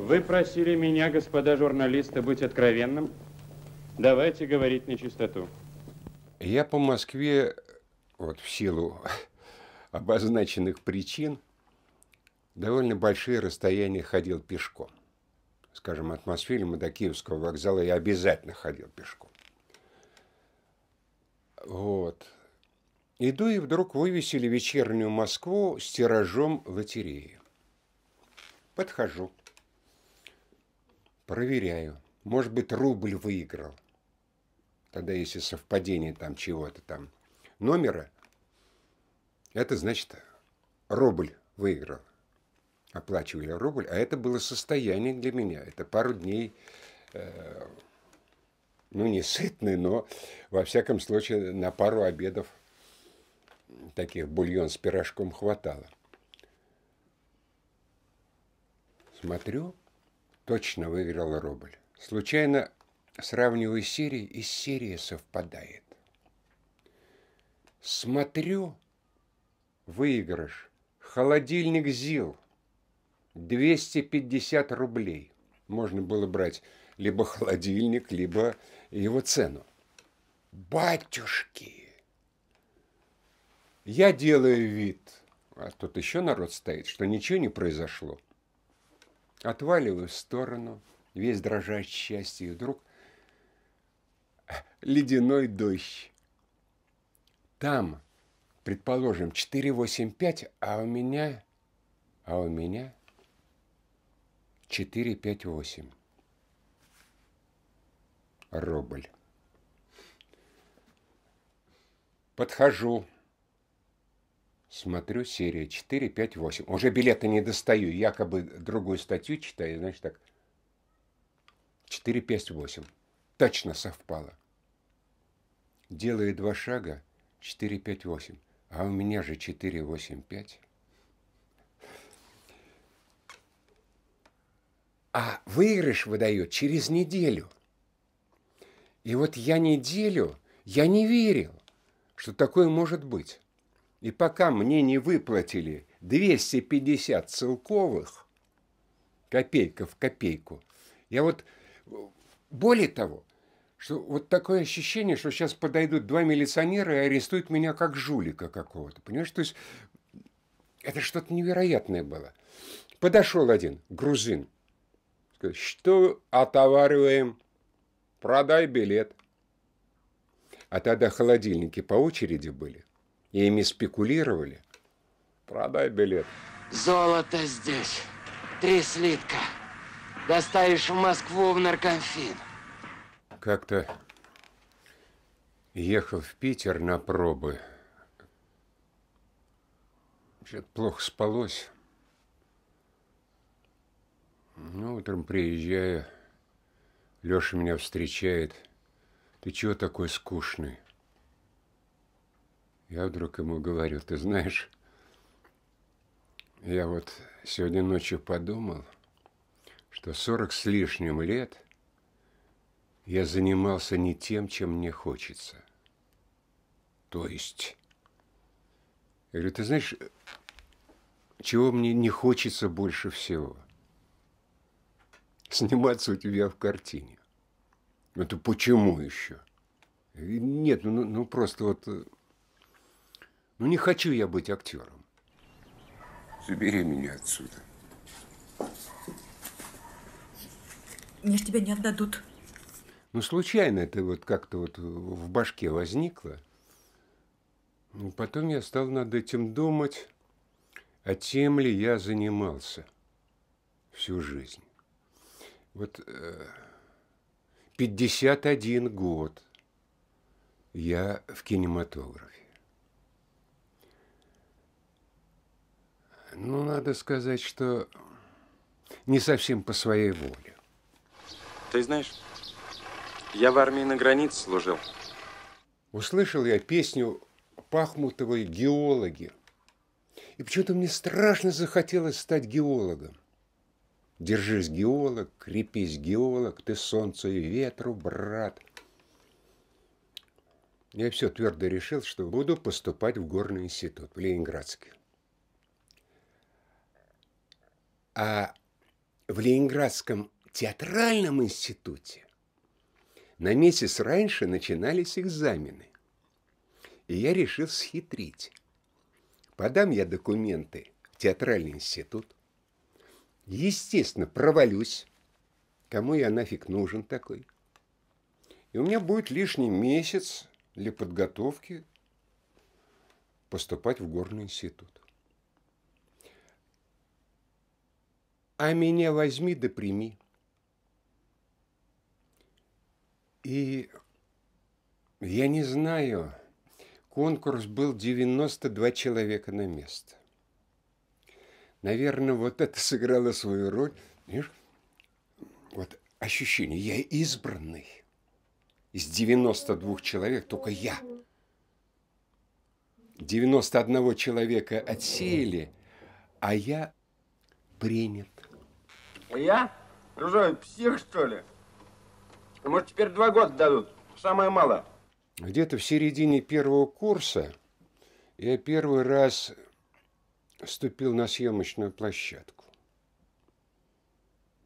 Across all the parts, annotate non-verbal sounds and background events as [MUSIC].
Вы просили меня, господа журналисты, быть откровенным. Давайте говорить на чистоту. Я по Москве, вот в силу [LAUGHS] обозначенных причин, довольно большие расстояния ходил пешком. Скажем, от Мосфильма до Киевского вокзала я обязательно ходил пешком. Вот. Иду, и вдруг вывесили вечернюю Москву с тиражом лотереи. Подхожу. Проверяю. Может быть, рубль выиграл. Тогда если совпадение там чего-то там номера, это значит рубль выиграл. Оплачиваю я рубль, а это было состояние для меня. Это пару дней, э, ну не сытный, но во всяком случае на пару обедов таких бульон с пирожком хватало. Смотрю, точно выиграл рубль. Случайно сравниваю серии, и серия совпадает. Смотрю, выигрыш, холодильник ЗИЛ, 250 рублей. Можно было брать либо холодильник, либо его цену. Батюшки! Я делаю вид, а тут еще народ стоит, что ничего не произошло отваливаю в сторону, весь дрожа от счастья, и вдруг ледяной дождь. Там, предположим, 4,85, а у меня, а у меня 4,58. Рубль. Подхожу Смотрю, серия 4, 5, 8. Уже билеты не достаю, якобы другую статью читаю, значит так. 4, 5, 8. Точно совпало. Делаю два шага, 4, 5, 8. А у меня же 4, 8, 5. А выигрыш выдает через неделю. И вот я неделю, я не верил, что такое может быть. И пока мне не выплатили 250 целковых, копейка в копейку, я вот, более того, что вот такое ощущение, что сейчас подойдут два милиционера и арестуют меня как жулика какого-то, понимаешь? То есть это что-то невероятное было. Подошел один, грузин, сказал, что отовариваем, продай билет. А тогда холодильники по очереди были и ими спекулировали. Продай билет. Золото здесь. Три слитка. Доставишь в Москву в наркомфин. Как-то ехал в Питер на пробы. Что-то плохо спалось. Ну, утром приезжаю, Леша меня встречает. Ты чего такой скучный? Я вдруг ему говорю, ты знаешь, я вот сегодня ночью подумал, что сорок с лишним лет я занимался не тем, чем мне хочется. То есть, я говорю, ты знаешь, чего мне не хочется больше всего? Сниматься у тебя в картине. Это «Ну, почему еще? Нет, ну, ну, ну просто вот э, ну не хочу я быть актером. Забери меня отсюда. Мне ж тебя не отдадут. Ну, случайно это вот как-то вот в башке возникло. И ну, потом я стал над этим думать, а тем ли я занимался всю жизнь. Вот 51 э, год я в кинематографе. Ну, надо сказать, что не совсем по своей воле. Ты знаешь, я в армии на границе служил. Услышал я песню Пахмутовой «Геологи». И почему-то мне страшно захотелось стать геологом. Держись, геолог, крепись, геолог, ты солнцу и ветру, брат. Я все твердо решил, что буду поступать в горный институт в Ленинградске. А в Ленинградском театральном институте на месяц раньше начинались экзамены. И я решил схитрить. Подам я документы в театральный институт. Естественно, провалюсь. Кому я нафиг нужен такой? И у меня будет лишний месяц для подготовки поступать в горный институт. а меня возьми да прими. И я не знаю, конкурс был 92 человека на место. Наверное, вот это сыграло свою роль. Видишь, вот ощущение, я избранный. Из 92 человек только я. 91 человека отсеяли, а я принят. Я? Ружовый псих, что ли? Может, теперь два года дадут? Самое мало. Где-то в середине первого курса я первый раз ступил на съемочную площадку.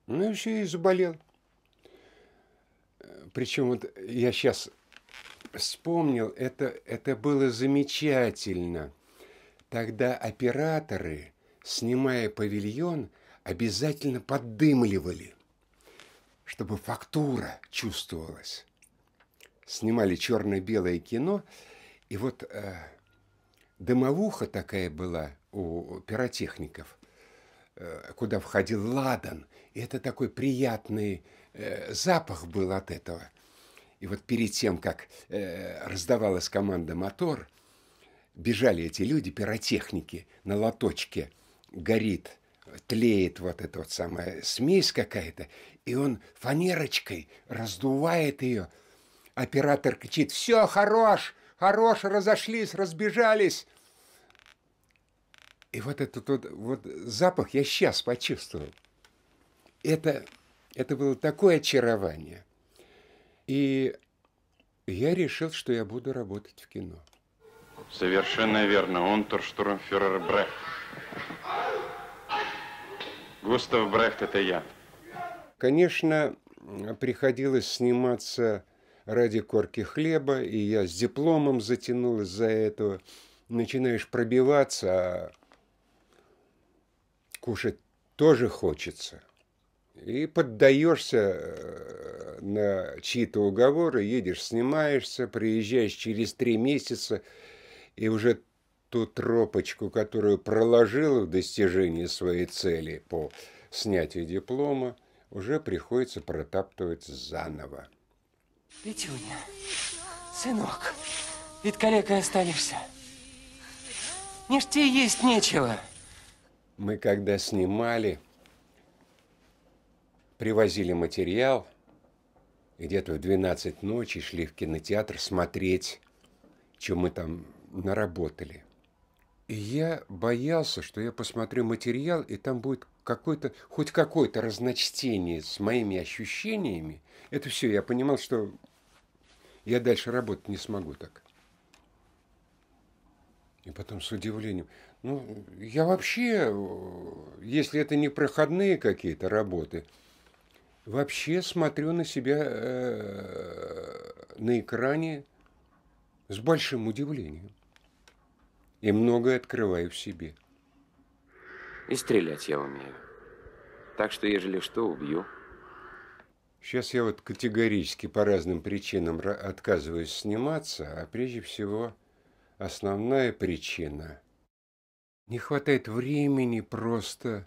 Ну и все, и заболел. Причем вот я сейчас вспомнил, это, это было замечательно. Тогда операторы, снимая павильон, обязательно поддымливали, чтобы фактура чувствовалась. Снимали черно-белое кино, и вот э, дымовуха такая была у пиротехников, э, куда входил ладан, и это такой приятный э, запах был от этого. И вот перед тем, как э, раздавалась команда «Мотор», бежали эти люди, пиротехники, на лоточке горит – тлеет вот эта вот самая смесь какая-то, и он фанерочкой раздувает ее. Оператор кричит, все, хорош, хорош, разошлись, разбежались. И вот этот вот, вот запах я сейчас почувствовал. Это, это было такое очарование. И я решил, что я буду работать в кино. Совершенно верно. Он торштурмфюрер Брех. Густав Брехт – это я. Конечно, приходилось сниматься ради корки хлеба, и я с дипломом затянул из-за этого. Начинаешь пробиваться, а кушать тоже хочется. И поддаешься э, на чьи-то уговоры, едешь, снимаешься, приезжаешь через три месяца, и уже ту тропочку, которую проложила в достижении своей цели по снятию диплома, уже приходится протаптывать заново. Петюня, сынок, ведь калекой останешься. Мне есть нечего. Мы когда снимали, привозили материал, где-то в 12 ночи шли в кинотеатр смотреть, что мы там наработали я боялся, что я посмотрю материал, и там будет какое-то, хоть какое-то разночтение с моими ощущениями. Это все, я понимал, что я дальше работать не смогу так. И потом с удивлением, ну, я вообще, если это не проходные какие-то работы, вообще смотрю на себя э, на экране с большим удивлением и многое открываю в себе. И стрелять я умею. Так что, ежели что, убью. Сейчас я вот категорически по разным причинам отказываюсь сниматься, а прежде всего основная причина. Не хватает времени просто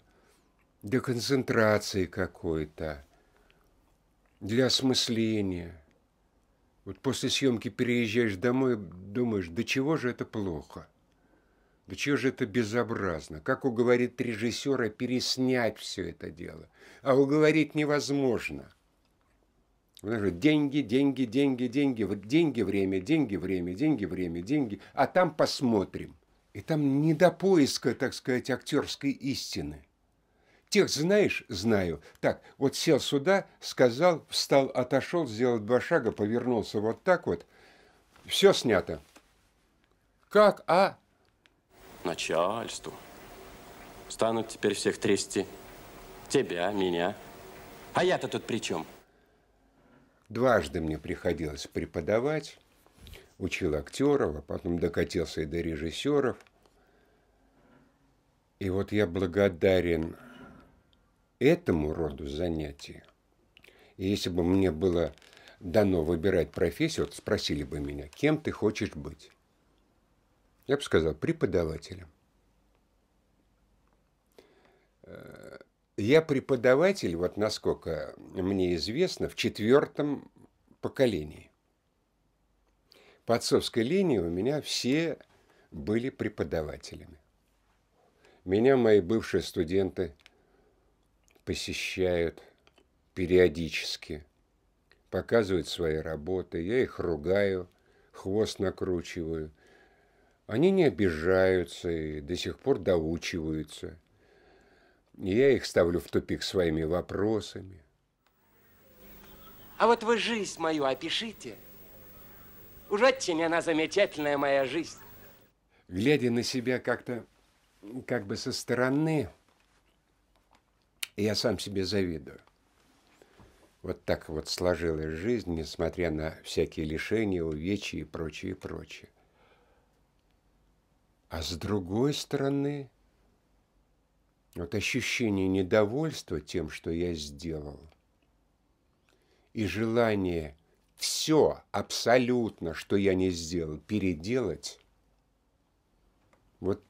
для концентрации какой-то, для осмысления. Вот после съемки переезжаешь домой, думаешь, до чего же это плохо – да чего же это безобразно? Как уговорит режиссера переснять все это дело? А уговорить невозможно. Потому что деньги, деньги, деньги, деньги, деньги, время, деньги, время, деньги, время, деньги, а там посмотрим. И там не до поиска, так сказать, актерской истины. Тех знаешь? Знаю. Так, вот сел сюда, сказал, встал, отошел, сделал два шага, повернулся вот так вот. Все снято. Как? А? начальству. Станут теперь всех трясти. Тебя, меня. А я-то тут при чем? Дважды мне приходилось преподавать. Учил актеров, а потом докатился и до режиссеров. И вот я благодарен этому роду занятий. И если бы мне было дано выбирать профессию, вот спросили бы меня, кем ты хочешь быть? я бы сказал, преподавателем. Э, я преподаватель, вот насколько мне известно, в четвертом поколении. По отцовской линии у меня все были преподавателями. Меня мои бывшие студенты посещают периодически, показывают свои работы, я их ругаю, хвост накручиваю, они не обижаются и до сих пор доучиваются. Я их ставлю в тупик своими вопросами. А вот вы жизнь мою опишите. Уж очень она замечательная моя жизнь. Глядя на себя как-то, как бы со стороны, я сам себе завидую. Вот так вот сложилась жизнь, несмотря на всякие лишения, увечья и прочее, и прочее. А с другой стороны, вот ощущение недовольства тем, что я сделал, и желание все абсолютно, что я не сделал, переделать, вот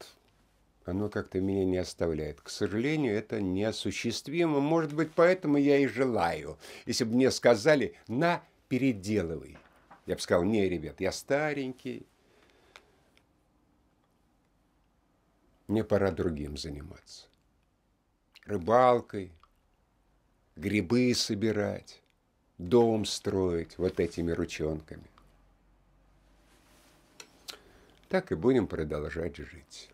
оно как-то меня не оставляет. К сожалению, это неосуществимо. Может быть, поэтому я и желаю. Если бы мне сказали, на, переделывай. Я бы сказал, не, ребят, я старенький, мне пора другим заниматься. Рыбалкой, грибы собирать, дом строить вот этими ручонками. Так и будем продолжать жить.